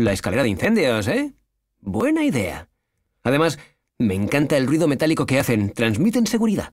La escalera de incendios, ¿eh? Buena idea. Además, me encanta el ruido metálico que hacen. Transmiten seguridad.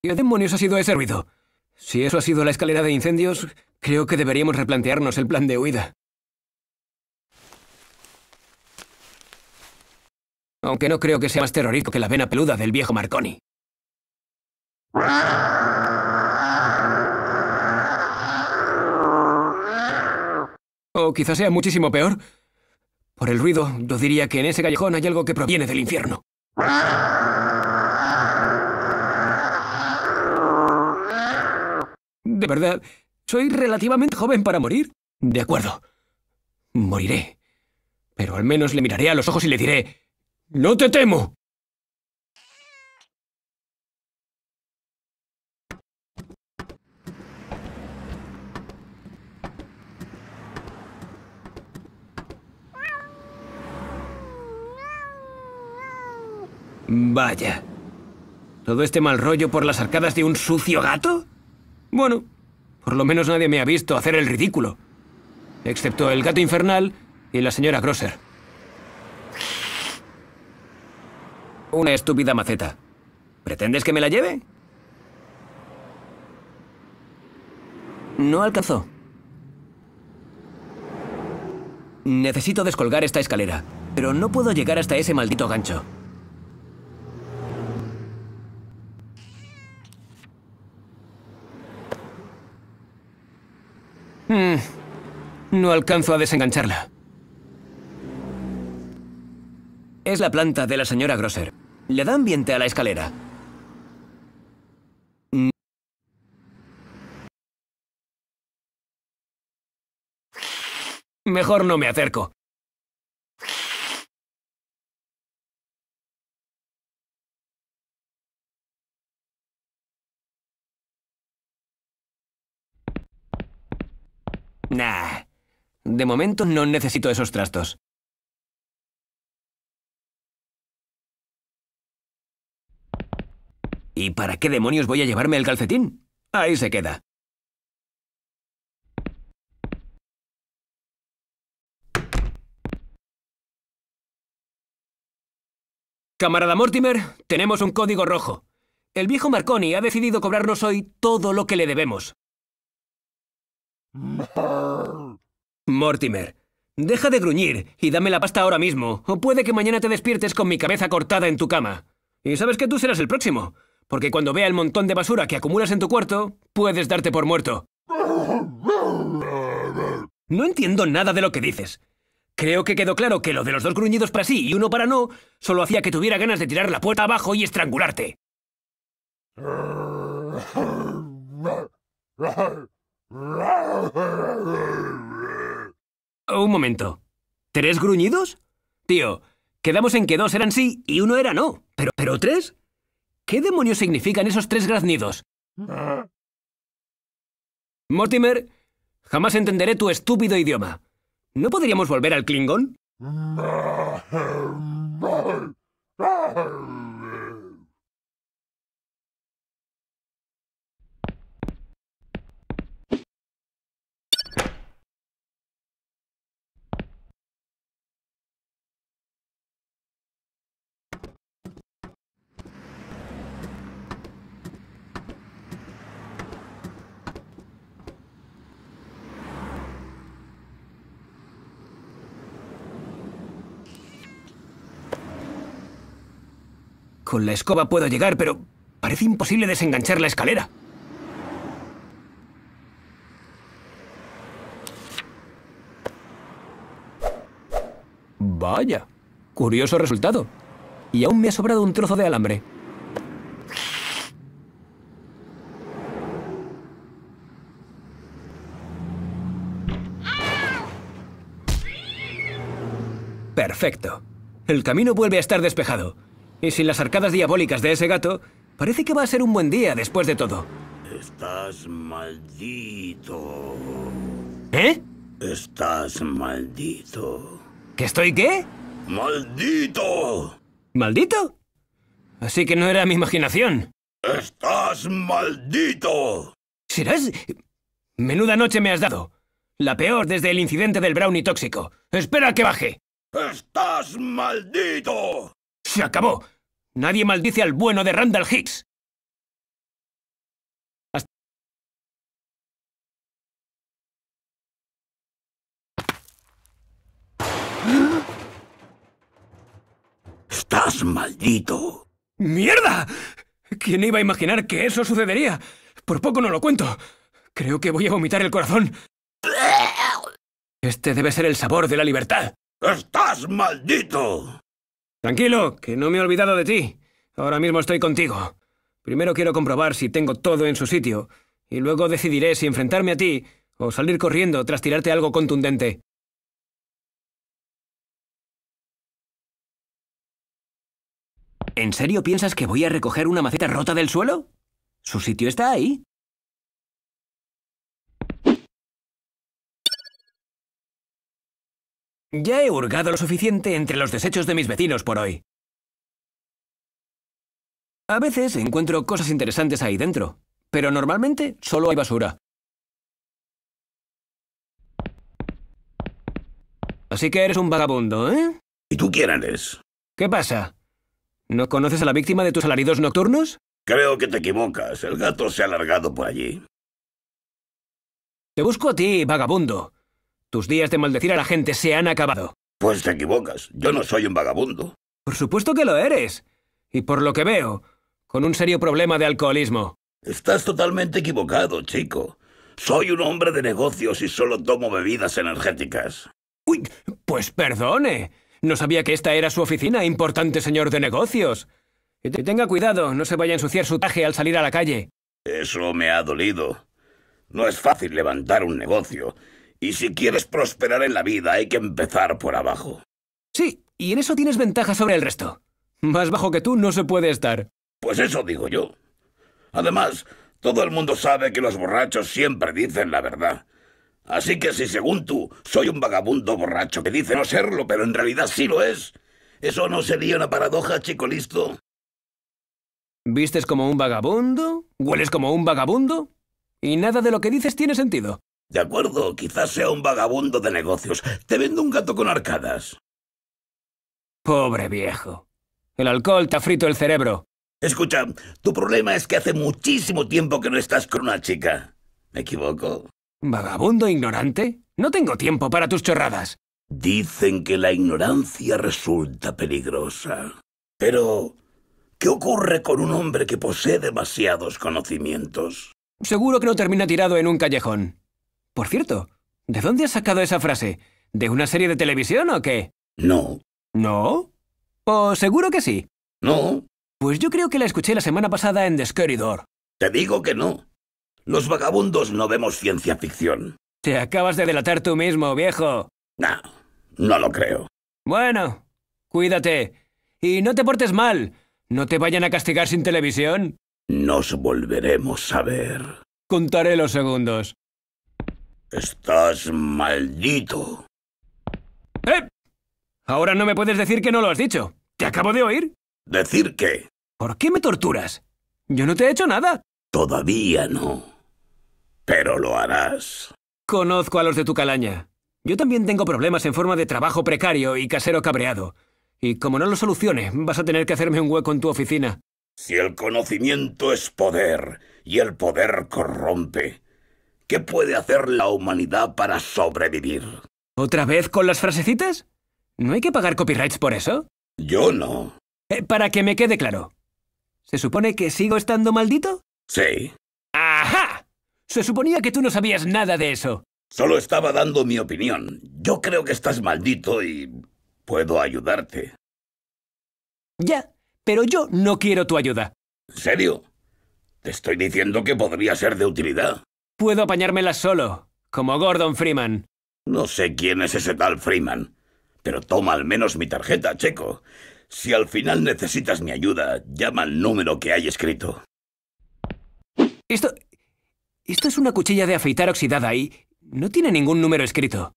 ¿Qué demonios ha sido ese ruido? Si eso ha sido la escalera de incendios, creo que deberíamos replantearnos el plan de huida. Aunque no creo que sea más terrorífico que la vena peluda del viejo Marconi. quizás sea muchísimo peor. Por el ruido, yo diría que en ese callejón hay algo que proviene del infierno. De verdad, soy relativamente joven para morir. De acuerdo. Moriré. Pero al menos le miraré a los ojos y le diré... ¡No te temo! Vaya. ¿Todo este mal rollo por las arcadas de un sucio gato? Bueno, por lo menos nadie me ha visto hacer el ridículo. Excepto el gato infernal y la señora Grosser. Una estúpida maceta. ¿Pretendes que me la lleve? No alcanzó. Necesito descolgar esta escalera, pero no puedo llegar hasta ese maldito gancho. Hmm. No alcanzo a desengancharla. Es la planta de la señora Grosser. Le da ambiente a la escalera. Mejor no me acerco. Nah. De momento no necesito esos trastos. ¿Y para qué demonios voy a llevarme el calcetín? Ahí se queda. Camarada Mortimer, tenemos un código rojo. El viejo Marconi ha decidido cobrarnos hoy todo lo que le debemos. Mortimer, deja de gruñir y dame la pasta ahora mismo, o puede que mañana te despiertes con mi cabeza cortada en tu cama. Y sabes que tú serás el próximo, porque cuando vea el montón de basura que acumulas en tu cuarto, puedes darte por muerto. No entiendo nada de lo que dices. Creo que quedó claro que lo de los dos gruñidos para sí y uno para no solo hacía que tuviera ganas de tirar la puerta abajo y estrangularte. Un momento. ¿Tres gruñidos? Tío, quedamos en que dos eran sí y uno era no. ¿Pero, pero tres? ¿Qué demonios significan esos tres graznidos? Mortimer, jamás entenderé tu estúpido idioma. ¿No podríamos volver al Klingon? Con la escoba puedo llegar, pero parece imposible desenganchar la escalera. Vaya, curioso resultado. Y aún me ha sobrado un trozo de alambre. Perfecto. El camino vuelve a estar despejado. Y sin las arcadas diabólicas de ese gato, parece que va a ser un buen día después de todo. Estás maldito. ¿Eh? Estás maldito. ¿Que estoy qué? ¡Maldito! ¿Maldito? Así que no era mi imaginación. ¡Estás maldito! ¿Serás...? Menuda noche me has dado. La peor desde el incidente del brownie tóxico. ¡Espera que baje! ¡Estás maldito! ¡Se acabó! Nadie maldice al bueno de Randall Hicks. ¡Estás maldito! ¡Mierda! ¿Quién iba a imaginar que eso sucedería? Por poco no lo cuento. Creo que voy a vomitar el corazón. Este debe ser el sabor de la libertad. ¡Estás maldito! Tranquilo, que no me he olvidado de ti. Ahora mismo estoy contigo. Primero quiero comprobar si tengo todo en su sitio, y luego decidiré si enfrentarme a ti o salir corriendo tras tirarte algo contundente. ¿En serio piensas que voy a recoger una maceta rota del suelo? Su sitio está ahí. Ya he hurgado lo suficiente entre los desechos de mis vecinos por hoy. A veces encuentro cosas interesantes ahí dentro, pero normalmente solo hay basura. Así que eres un vagabundo, ¿eh? ¿Y tú quién eres? ¿Qué pasa? ¿No conoces a la víctima de tus alaridos nocturnos? Creo que te equivocas. El gato se ha alargado por allí. Te busco a ti, vagabundo. Tus días de maldecir a la gente se han acabado. Pues te equivocas. Yo no soy un vagabundo. Por supuesto que lo eres. Y por lo que veo, con un serio problema de alcoholismo. Estás totalmente equivocado, chico. Soy un hombre de negocios y solo tomo bebidas energéticas. Uy, pues perdone. No sabía que esta era su oficina, importante señor de negocios. Y tenga cuidado, no se vaya a ensuciar su traje al salir a la calle. Eso me ha dolido. No es fácil levantar un negocio, y si quieres prosperar en la vida, hay que empezar por abajo. Sí, y en eso tienes ventaja sobre el resto. Más bajo que tú no se puede estar. Pues eso digo yo. Además, todo el mundo sabe que los borrachos siempre dicen la verdad. Así que si según tú soy un vagabundo borracho que dice no serlo, pero en realidad sí lo es, ¿eso no sería una paradoja, chico listo? ¿Vistes como un vagabundo? ¿Hueles como un vagabundo? Y nada de lo que dices tiene sentido. De acuerdo, quizás sea un vagabundo de negocios. Te vendo un gato con arcadas. Pobre viejo. El alcohol te ha frito el cerebro. Escucha, tu problema es que hace muchísimo tiempo que no estás con una chica. ¿Me equivoco? ¿Vagabundo ignorante? No tengo tiempo para tus chorradas. Dicen que la ignorancia resulta peligrosa. Pero, ¿qué ocurre con un hombre que posee demasiados conocimientos? Seguro que no termina tirado en un callejón. Por cierto, ¿de dónde has sacado esa frase? ¿De una serie de televisión o qué? No. ¿No? ¿O seguro que sí? No. Pues yo creo que la escuché la semana pasada en The Te digo que no. Los vagabundos no vemos ciencia ficción. Te acabas de delatar tú mismo, viejo. No, no lo creo. Bueno, cuídate. Y no te portes mal. No te vayan a castigar sin televisión. Nos volveremos a ver. Contaré los segundos. Estás maldito. ¡Eh! Ahora no me puedes decir que no lo has dicho. ¿Te acabo de oír? ¿Decir qué? ¿Por qué me torturas? Yo no te he hecho nada. Todavía no. Pero lo harás. Conozco a los de tu calaña. Yo también tengo problemas en forma de trabajo precario y casero cabreado. Y como no lo solucione, vas a tener que hacerme un hueco en tu oficina. Si el conocimiento es poder y el poder corrompe, ¿Qué puede hacer la humanidad para sobrevivir? ¿Otra vez con las frasecitas? ¿No hay que pagar copyrights por eso? Yo no. Eh, para que me quede claro. ¿Se supone que sigo estando maldito? Sí. ¡Ajá! Se suponía que tú no sabías nada de eso. Solo estaba dando mi opinión. Yo creo que estás maldito y puedo ayudarte. Ya, pero yo no quiero tu ayuda. ¿En serio? Te estoy diciendo que podría ser de utilidad. Puedo apañármelas solo, como Gordon Freeman. No sé quién es ese tal Freeman, pero toma al menos mi tarjeta, Checo. Si al final necesitas mi ayuda, llama al número que hay escrito. Esto... Esto es una cuchilla de afeitar oxidada y... no tiene ningún número escrito.